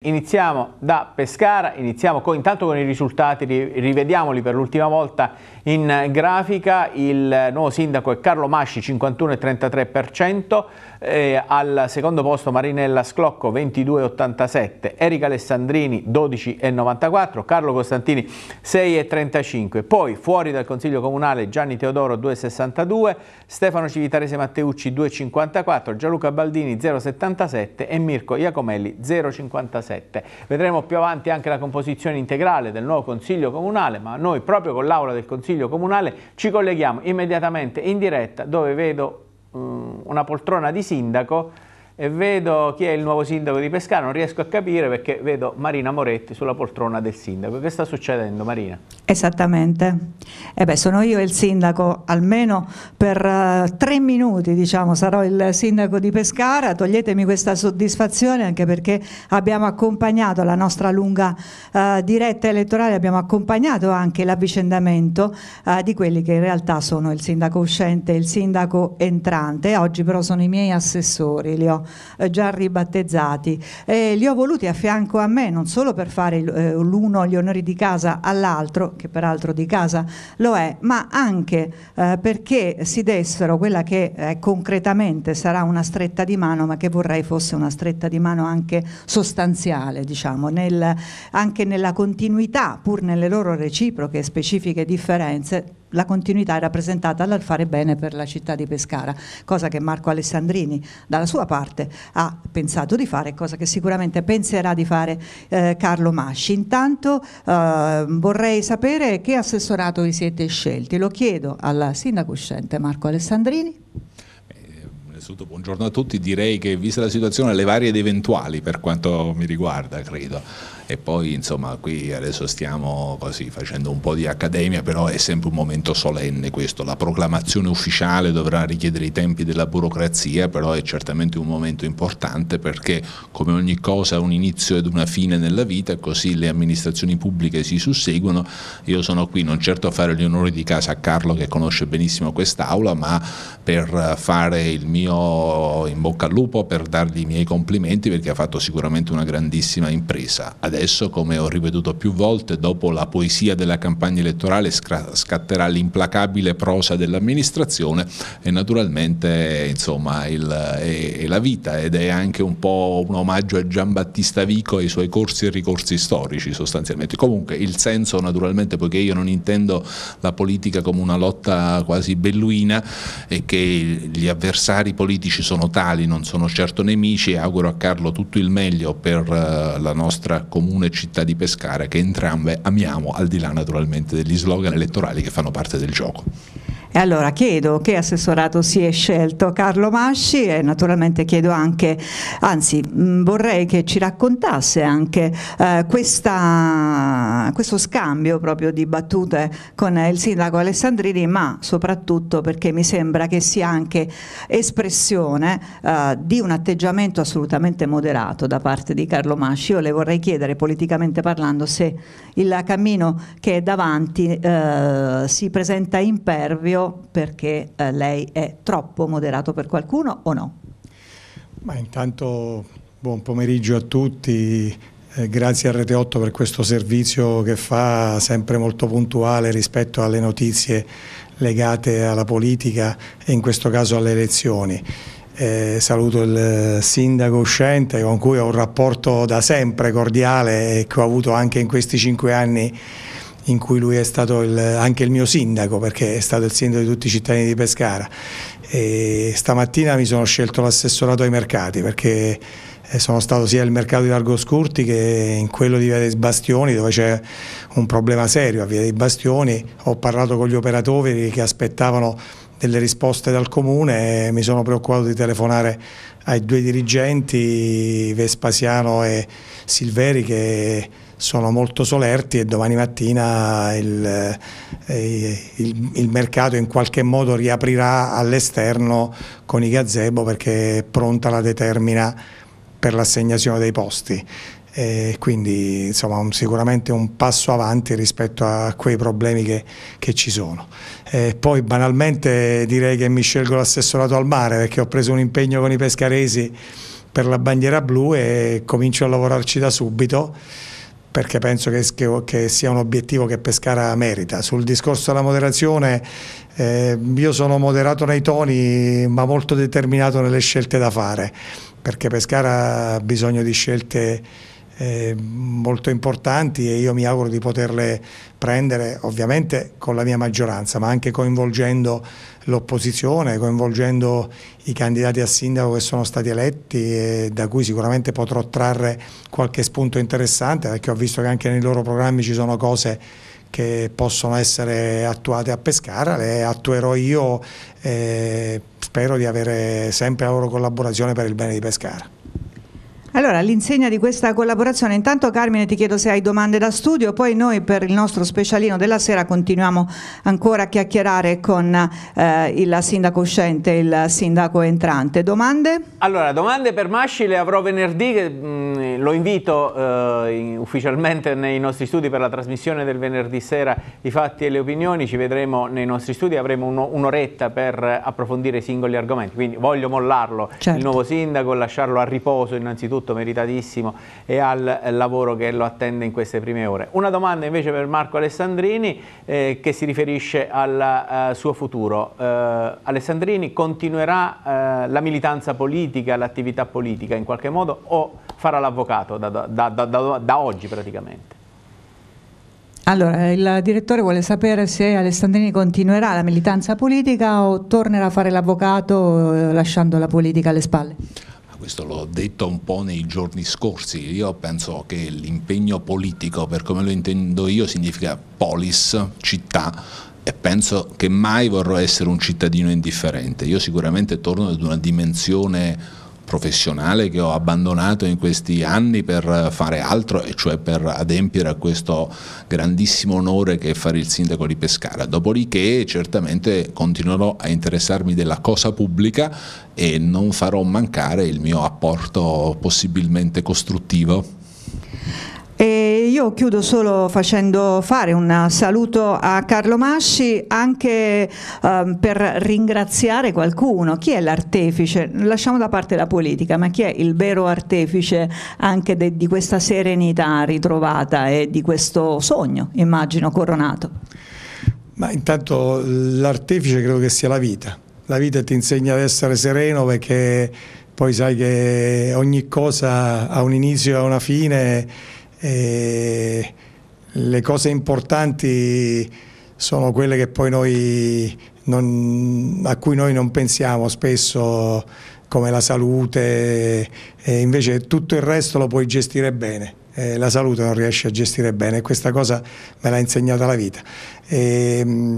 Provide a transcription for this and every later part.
Iniziamo da Pescara, iniziamo con, intanto con i risultati, rivediamoli per l'ultima volta in grafica, il nuovo sindaco è Carlo Masci 51,33%, eh, al secondo posto Marinella Sclocco 22,87%, Erika Alessandrini 12,94%, Carlo Costantini 6,35%, poi fuori dal Consiglio Comunale Gianni Teodoro 2,62%, Stefano Civitarese Matteucci 2,54%, Gianluca Baldini 0,77% e Mirko Iacomelli 0,56%. 2007. Vedremo più avanti anche la composizione integrale del nuovo Consiglio Comunale, ma noi proprio con l'aula del Consiglio Comunale ci colleghiamo immediatamente in diretta dove vedo um, una poltrona di sindaco e vedo chi è il nuovo sindaco di Pescara, non riesco a capire perché vedo Marina Moretti sulla poltrona del sindaco. Che sta succedendo Marina? Esattamente, eh beh, sono io il sindaco almeno per uh, tre minuti diciamo, sarò il sindaco di Pescara, toglietemi questa soddisfazione anche perché abbiamo accompagnato la nostra lunga uh, diretta elettorale, abbiamo accompagnato anche l'avvicendamento uh, di quelli che in realtà sono il sindaco uscente e il sindaco entrante, oggi però sono i miei assessori, li ho eh, già ribattezzati. E li ho voluti a fianco a me, non solo per fare eh, l'uno gli onori di casa all'altro, che peraltro di casa lo è, ma anche eh, perché si dessero quella che concretamente sarà una stretta di mano, ma che vorrei fosse una stretta di mano anche sostanziale, diciamo, nel, anche nella continuità, pur nelle loro reciproche specifiche differenze, la continuità è rappresentata dal fare bene per la città di Pescara, cosa che Marco Alessandrini dalla sua parte ha pensato di fare, cosa che sicuramente penserà di fare eh, Carlo Masci. Intanto eh, vorrei sapere che assessorato vi siete scelti, lo chiedo al sindaco uscente Marco Alessandrini innanzitutto buongiorno a tutti, direi che vista la situazione le varie ed eventuali per quanto mi riguarda credo e poi insomma qui adesso stiamo così facendo un po' di accademia però è sempre un momento solenne questo, la proclamazione ufficiale dovrà richiedere i tempi della burocrazia però è certamente un momento importante perché come ogni cosa ha un inizio ed una fine nella vita così le amministrazioni pubbliche si susseguono, io sono qui non certo a fare gli onori di casa a Carlo che conosce benissimo quest'aula ma per fare il mio mio in bocca al lupo per dargli i miei complimenti perché ha fatto sicuramente una grandissima impresa. Adesso, come ho ripetuto più volte, dopo la poesia della campagna elettorale scatterà l'implacabile prosa dell'amministrazione e naturalmente insomma, il, è, è la vita ed è anche un po' un omaggio a Giambattista Vico e ai suoi corsi e ricorsi storici sostanzialmente. Comunque il senso naturalmente, poiché io non intendo la politica come una lotta quasi belluina e che gli avversari politici sono tali, non sono certo nemici e auguro a Carlo tutto il meglio per eh, la nostra comune città di Pescara che entrambe amiamo al di là naturalmente degli slogan elettorali che fanno parte del gioco. E allora chiedo che assessorato si è scelto Carlo Masci e naturalmente chiedo anche, anzi mm, vorrei che ci raccontasse anche eh, questa, questo scambio proprio di battute con il sindaco Alessandrini, ma soprattutto perché mi sembra che sia anche espressione eh, di un atteggiamento assolutamente moderato da parte di Carlo Masci. Io le vorrei chiedere politicamente parlando se il cammino che è davanti eh, si presenta impervio proprio perché eh, lei è troppo moderato per qualcuno o no? Ma intanto buon pomeriggio a tutti, eh, grazie a Rete 8 per questo servizio che fa sempre molto puntuale rispetto alle notizie legate alla politica e in questo caso alle elezioni. Eh, saluto il sindaco uscente con cui ho un rapporto da sempre cordiale e che ho avuto anche in questi cinque anni in cui lui è stato il, anche il mio sindaco perché è stato il sindaco di tutti i cittadini di Pescara. E stamattina mi sono scelto l'assessorato ai mercati perché eh, sono stato sia al mercato di Largo Scurti che in quello di Via dei Bastioni dove c'è un problema serio a Via dei Bastioni, ho parlato con gli operatori che aspettavano delle risposte dal comune e mi sono preoccupato di telefonare ai due dirigenti Vespasiano e Silveri che sono molto solerti e domani mattina il, eh, il, il mercato in qualche modo riaprirà all'esterno con i gazebo perché è pronta la determina per l'assegnazione dei posti. E quindi insomma, un, sicuramente un passo avanti rispetto a quei problemi che, che ci sono. E poi banalmente direi che mi scelgo l'assessorato al mare perché ho preso un impegno con i pescaresi per la bandiera blu e comincio a lavorarci da subito perché penso che, che, che, sia un obiettivo che Pescara merita. Sul discorso della moderazione, eh, io sono moderato nei toni ma molto determinato nelle scelte da fare, perché Pescara ha bisogno di scelte eh, molto importanti e io mi auguro di poterle prendere ovviamente con la mia maggioranza, ma anche coinvolgendo l'opposizione, coinvolgendo i candidati a sindaco che sono stati eletti e da cui sicuramente potrò trarre qualche spunto interessante perché ho visto che anche nei loro programmi ci sono cose che possono essere attuate a Pescara, le attuerò io e eh, spero di avere sempre la loro collaborazione per il bene di Pescara. Allora, all'insegna di questa collaborazione, intanto Carmine ti chiedo se hai domande da studio, poi noi per il nostro specialino della sera continuiamo ancora a chiacchierare con eh, il sindaco uscente e il sindaco entrante. Domande? Allora, domande per Masci le avrò venerdì, che, mh, mm, Ehm, lo invito eh, in, ufficialmente nei nostri studi per la trasmissione del venerdì sera i fatti e le opinioni, ci vedremo nei nostri studi, avremo un'oretta un per approfondire i singoli argomenti, quindi voglio mollarlo certo. il nuovo sindaco, lasciarlo a riposo innanzitutto meritatissimo e al lavoro che lo attende in queste prime ore. Una domanda invece per Marco Alessandrini eh, che si riferisce al eh, suo futuro. Eh, Alessandrini continuerà eh, la militanza politica, l'attività politica in qualche modo o farà l'avvocato da, da, da, da oggi praticamente. Allora, il direttore vuole sapere se Alessandrini continuerà la militanza politica o tornerà a fare l'avvocato eh, lasciando la politica alle spalle questo l'ho detto un po' nei giorni scorsi, io penso che l'impegno politico, per come lo intendo io, significa polis, città, e penso che mai vorrò essere un cittadino indifferente. Io sicuramente torno ad una dimensione professionale che ho abbandonato in questi anni per fare altro e cioè per adempiere a questo grandissimo onore che è fare il sindaco di Pescara. Dopodiché certamente continuerò a interessarmi della cosa pubblica e non farò mancare il mio apporto possibilmente costruttivo. Io chiudo solo facendo fare un saluto a Carlo Masci anche um, per ringraziare qualcuno. Chi è l'artefice? Lasciamo da parte la politica, ma chi è il vero artefice anche de, di questa serenità ritrovata e di questo sogno, immagino, coronato? Ma intanto l'artefice credo che sia la vita. La vita ti insegna ad essere sereno perché poi sai che ogni cosa ha un inizio e una fine e le cose importanti sono quelle che poi noi non, a cui noi non pensiamo spesso come la salute, e invece tutto il resto lo puoi gestire bene. Eh, la salute non riesci a gestire bene questa cosa me l'ha insegnata la vita. E, mh, mm,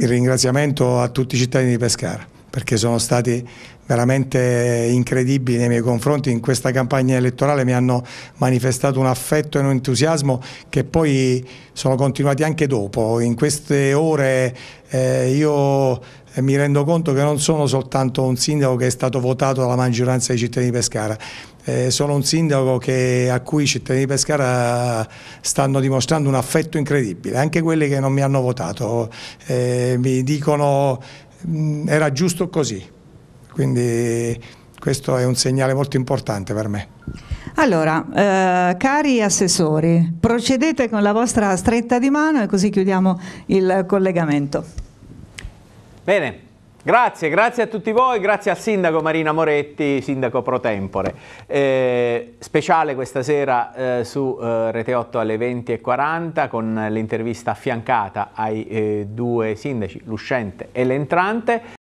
il ringraziamento a tutti i cittadini di Pescara perché sono stati veramente incredibili nei miei confronti in questa campagna elettorale, mi hanno manifestato un affetto e un entusiasmo che poi sono continuati anche dopo. In queste ore eh, io eh, mi rendo conto che non sono soltanto un sindaco che è stato votato dalla maggioranza dei cittadini di Pescara, eh, sono un sindaco che, a cui i cittadini di Pescara stanno dimostrando un affetto incredibile, anche quelli che non mi hanno votato eh, mi dicono mm, era giusto così quindi questo è un segnale molto importante per me. Allora, eh, cari assessori, procedete con la vostra stretta di mano e così chiudiamo il collegamento. Bene, grazie, grazie a tutti voi, grazie al sindaco Marina Moretti, sindaco pro tempore. Eh, speciale questa sera eh, su eh, Rete 8 alle 20.40 con l'intervista affiancata ai eh, due sindaci, l'uscente e l'entrante.